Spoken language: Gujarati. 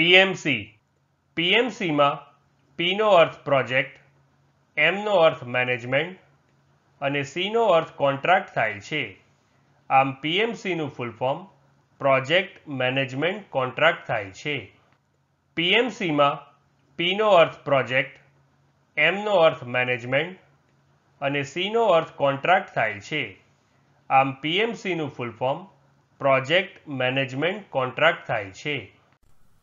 પીએમસી પીએમસીમાં પીનો અર્થ પ્રોજેક્ટ એમનો અર્થ મેનેજમેન્ટ અને સીનો અર્થ કોન્ટ્રાક્ટ થાય છે આમ પીએમસીનું full form project management contract થાય છે પીએમસીમાં પીનો અર્થ પ્રોજેક્ટ એમનો અર્થ મેનેજમેન્ટ અને સીનો અર્થ કોન્ટ્રાક્ટ થાય છે આમ પીએમસીનું full form project management contract થાય છે